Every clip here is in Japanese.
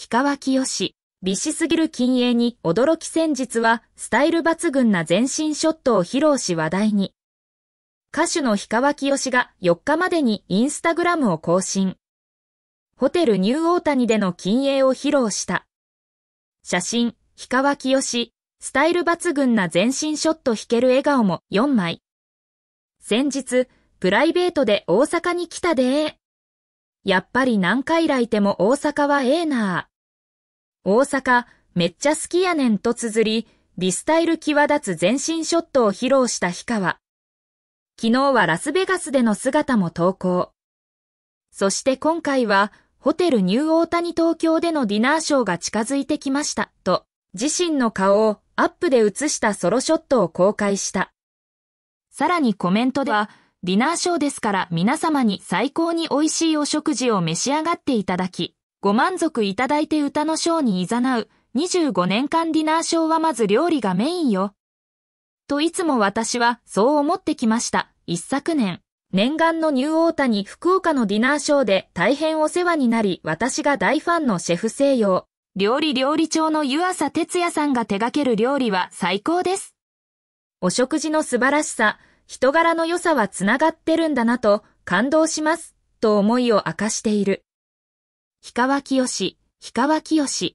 氷川きよし、美しすぎる禁煙に驚き先日は、スタイル抜群な全身ショットを披露し話題に。歌手の氷川きよしが4日までにインスタグラムを更新。ホテルニューオータニでの禁煙を披露した。写真、氷川きよし、スタイル抜群な全身ショット弾ける笑顔も4枚。先日、プライベートで大阪に来たでやっぱり何回来ても大阪はええな大阪、めっちゃ好きやねんと綴り、ビスタイル際立つ全身ショットを披露した氷川。昨日はラスベガスでの姿も投稿。そして今回は、ホテルニューオータニ東京でのディナーショーが近づいてきました、と、自身の顔をアップで写したソロショットを公開した。さらにコメントでは、ディナーショーですから皆様に最高に美味しいお食事を召し上がっていただき、ご満足いただいて歌のショーに誘う25年間ディナーショーはまず料理がメインよ。といつも私はそう思ってきました。一昨年、念願のニューオータに福岡のディナーショーで大変お世話になり、私が大ファンのシェフ西洋、料理料理長の湯浅哲也さんが手掛ける料理は最高です。お食事の素晴らしさ、人柄の良さはつながってるんだなと感動しますと思いを明かしている。氷川きよし、氷川きよし。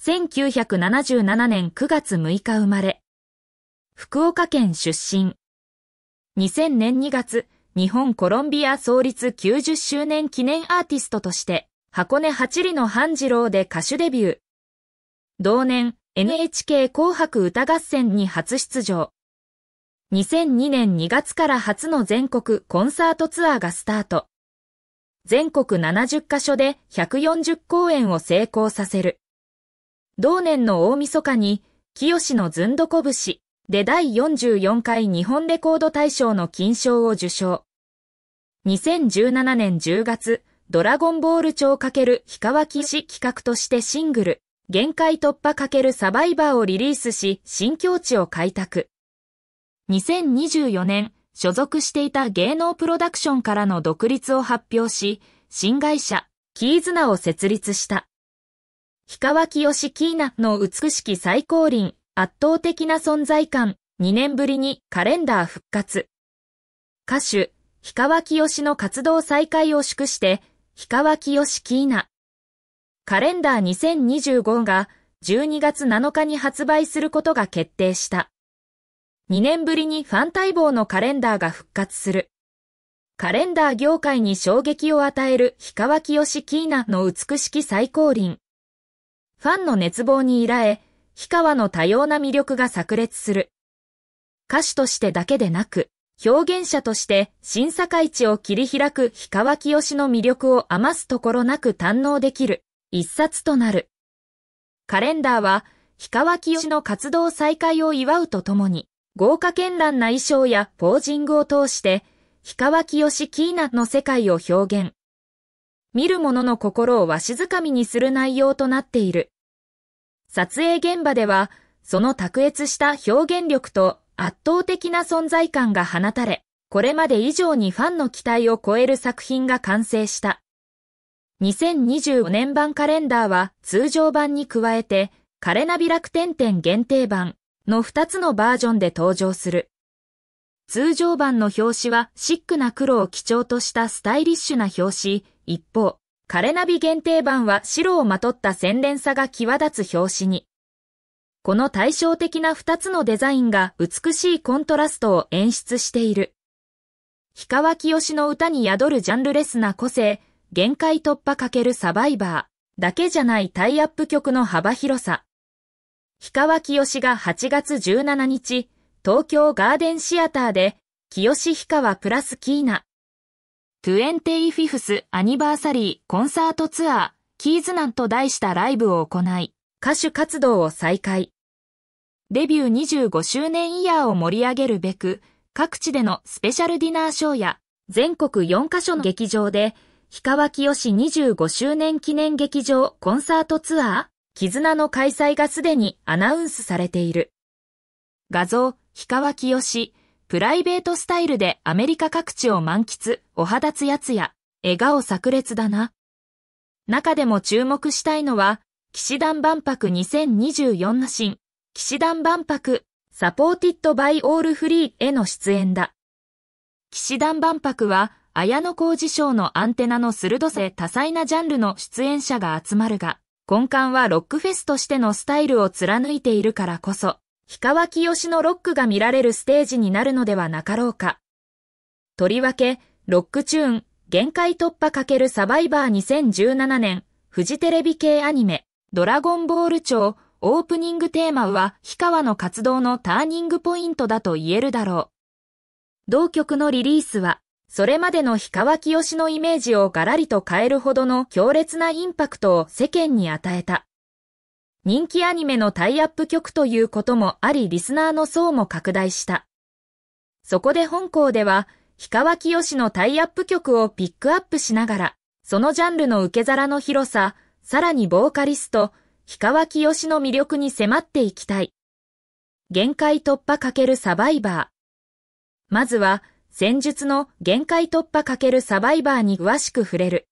1977年9月6日生まれ。福岡県出身。2000年2月、日本コロンビア創立90周年記念アーティストとして、箱根八里の半次郎で歌手デビュー。同年、NHK 紅白歌合戦に初出場。2002年2月から初の全国コンサートツアーがスタート。全国70カ所で140公演を成功させる。同年の大晦日に、清のずんどこ節で第44回日本レコード大賞の金賞を受賞。2017年10月、ドラゴンボール超×氷川騎士企画としてシングル、限界突破×サバイバーをリリースし、新境地を開拓。2024年、所属していた芸能プロダクションからの独立を発表し、新会社、キーズナを設立した。氷川きよしキーナの美しき最高輪、圧倒的な存在感、2年ぶりにカレンダー復活。歌手、氷川きよしの活動再開を祝して、氷川きよしキーナ。カレンダー2025が12月7日に発売することが決定した。2年ぶりにファン待望のカレンダーが復活する。カレンダー業界に衝撃を与える氷川きよしキーナの美しき最高臨。ファンの熱望に依頼、氷川の多様な魅力が炸裂する。歌手としてだけでなく、表現者として審査会を切り開く氷川きよしの魅力を余すところなく堪能できる一冊となる。カレンダーは氷川きよしの活動再開を祝うとともに、豪華絢爛な衣装やポージングを通して、氷川清キーナの世界を表現。見る者の心をわしづかみにする内容となっている。撮影現場では、その卓越した表現力と圧倒的な存在感が放たれ、これまで以上にファンの期待を超える作品が完成した。2025年版カレンダーは通常版に加えて、カレナビ楽天店限定版、の2つのバージョンで登場する。通常版の表紙はシックな黒を基調としたスタイリッシュな表紙、一方、カレナビ限定版は白をまとった洗練さが際立つ表紙に。この対照的な2つのデザインが美しいコントラストを演出している。氷川きよしの歌に宿るジャンルレスな個性、限界突破かけるサバイバーだけじゃないタイアップ曲の幅広さ。氷川きよしが8月17日、東京ガーデンシアターで、清よ氷川プラスキーナ、25th アニバーサリーコンサートツアー、キーズナンと題したライブを行い、歌手活動を再開。デビュー25周年イヤーを盛り上げるべく、各地でのスペシャルディナーショーや、全国4カ所の劇場で、氷川きよし25周年記念劇場コンサートツアー絆の開催がすでにアナウンスされている。画像、氷川清し、プライベートスタイルでアメリカ各地を満喫、お肌つやつや、笑顔炸裂だな。中でも注目したいのは、騎士団万博2024の新、騎士団万博、サポーティッドバイオールフリーへの出演だ。騎士団万博は、綾野工事賞のアンテナの鋭さ多彩なジャンルの出演者が集まるが、根幹はロックフェスとしてのスタイルを貫いているからこそ、氷川きよしのロックが見られるステージになるのではなかろうか。とりわけ、ロックチューン、限界突破×サバイバー2017年、フジテレビ系アニメ、ドラゴンボール超、オープニングテーマは、氷川の活動のターニングポイントだと言えるだろう。同曲のリリースは、それまでの氷川きよしのイメージをガラリと変えるほどの強烈なインパクトを世間に与えた。人気アニメのタイアップ曲ということもありリスナーの層も拡大した。そこで本校では、氷川きよしのタイアップ曲をピックアップしながら、そのジャンルの受け皿の広さ、さらにボーカリスト、氷川きよしの魅力に迫っていきたい。限界突破かけるサバイバー。まずは、戦術の限界突破かけるサバイバーに詳しく触れる。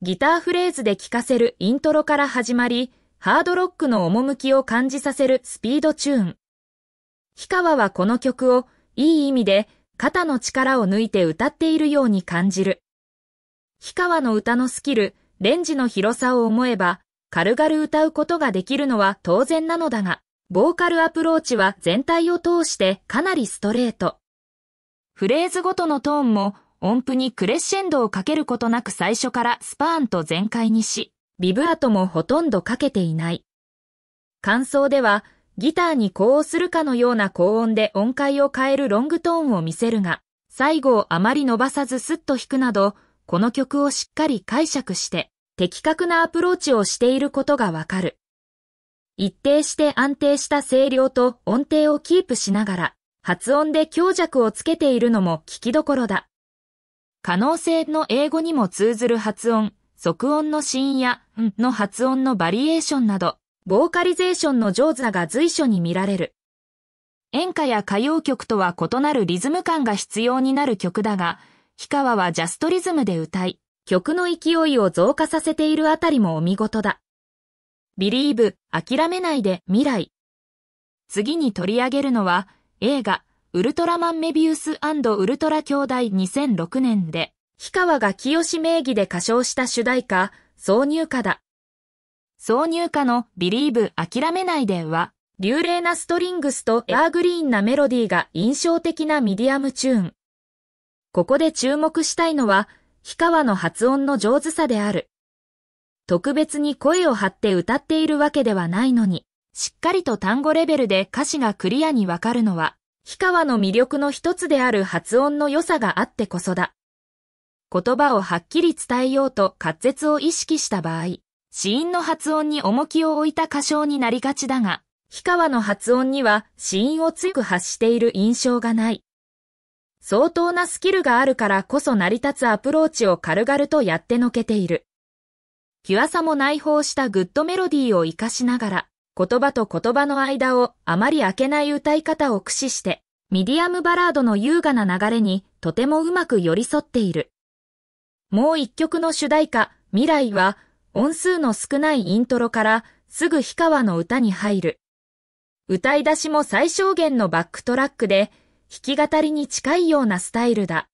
ギターフレーズで聴かせるイントロから始まり、ハードロックの趣を感じさせるスピードチューン。氷川はこの曲をいい意味で肩の力を抜いて歌っているように感じる。氷川の歌のスキル、レンジの広さを思えば、軽々歌うことができるのは当然なのだが、ボーカルアプローチは全体を通してかなりストレート。フレーズごとのトーンも音符にクレッシェンドをかけることなく最初からスパーンと全開にし、ビブラートもほとんどかけていない。感想では、ギターに呼応するかのような高音で音階を変えるロングトーンを見せるが、最後をあまり伸ばさずスッと弾くなど、この曲をしっかり解釈して、的確なアプローチをしていることがわかる。一定して安定した声量と音程をキープしながら、発音で強弱をつけているのも聞きどころだ。可能性の英語にも通ずる発音、即音の子音や、んの発音のバリエーションなど、ボーカリゼーションの上手が随所に見られる。演歌や歌謡曲とは異なるリズム感が必要になる曲だが、氷川はジャストリズムで歌い、曲の勢いを増加させているあたりもお見事だ。Believe、諦めないで、未来。次に取り上げるのは、映画、ウルトラマンメビウスウルトラ兄弟2006年で、氷川が清名義で歌唱した主題歌、挿入歌だ。挿入歌のビリーブ諦めないでは、流麗なストリングスとエアーグリーンなメロディーが印象的なミディアムチューン。ここで注目したいのは、氷川の発音の上手さである。特別に声を張って歌っているわけではないのに、しっかりと単語レベルで歌詞がクリアにわかるのは、氷川の魅力の一つである発音の良さがあってこそだ。言葉をはっきり伝えようと滑舌を意識した場合、死因の発音に重きを置いた歌唱になりがちだが、氷川の発音には死因を強く発している印象がない。相当なスキルがあるからこそ成り立つアプローチを軽々とやってのけている。キュアさも内包したグッドメロディーを活かしながら、言葉と言葉の間をあまり開けない歌い方を駆使して、ミディアムバラードの優雅な流れにとてもうまく寄り添っている。もう一曲の主題歌、未来は、音数の少ないイントロからすぐ氷川の歌に入る。歌い出しも最小限のバックトラックで、弾き語りに近いようなスタイルだ。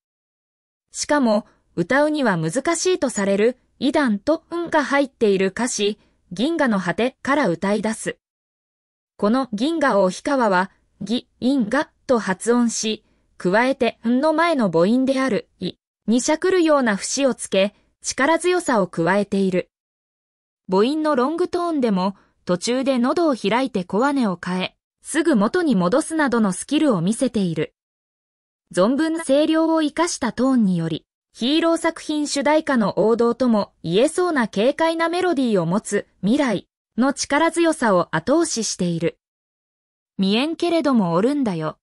しかも、歌うには難しいとされる、イダンと運が入っている歌詞、銀河の果てから歌い出す。この銀河を氷川は、ぎ、因がと発音し、加えて、んの前の母音である、い、にしゃくるような節をつけ、力強さを加えている。母音のロングトーンでも、途中で喉を開いて小羽を変え、すぐ元に戻すなどのスキルを見せている。存分な声量を活かしたトーンにより、ヒーロー作品主題歌の王道とも言えそうな軽快なメロディーを持つ未来の力強さを後押ししている。見えんけれどもおるんだよ。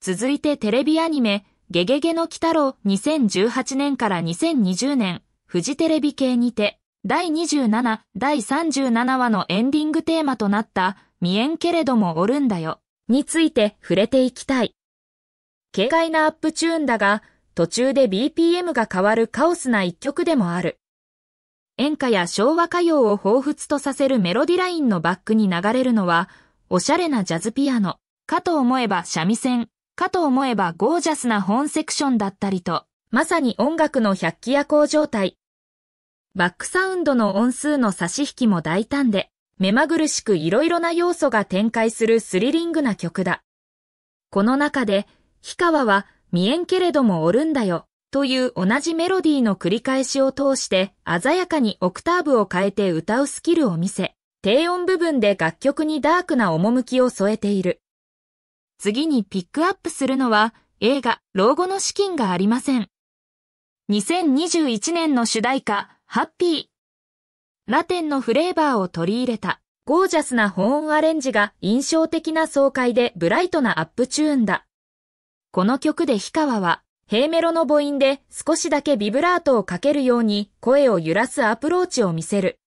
続いてテレビアニメ、ゲゲゲの鬼太郎2018年から2020年、フジテレビ系にて、第27、第37話のエンディングテーマとなった、見えんけれどもおるんだよ、について触れていきたい。軽快なアップチューンだが、途中で BPM が変わるカオスな一曲でもある。演歌や昭和歌謡を彷彿とさせるメロディラインのバックに流れるのは、おしゃれなジャズピアノ、かと思えば三味線、かと思えばゴージャスな本セクションだったりと、まさに音楽の百鬼夜行状態。バックサウンドの音数の差し引きも大胆で、目まぐるしく色々な要素が展開するスリリングな曲だ。この中で、氷川は見えんけれどもおるんだよ、という同じメロディーの繰り返しを通して鮮やかにオクターブを変えて歌うスキルを見せ、低音部分で楽曲にダークな趣を添えている。次にピックアップするのは映画老後の資金がありません。2021年の主題歌ハッピー。ラテンのフレーバーを取り入れたゴージャスな保温アレンジが印象的な爽快でブライトなアップチューンだ。この曲で氷川は、ヘイメロの母音で少しだけビブラートをかけるように声を揺らすアプローチを見せる。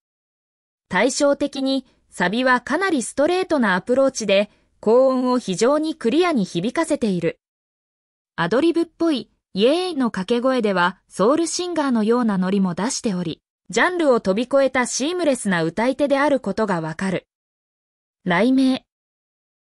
対照的に、サビはかなりストレートなアプローチで、高音を非常にクリアに響かせている。アドリブっぽい、イエーイの掛け声ではソウルシンガーのようなノリも出しており、ジャンルを飛び越えたシームレスな歌い手であることがわかる。雷鳴、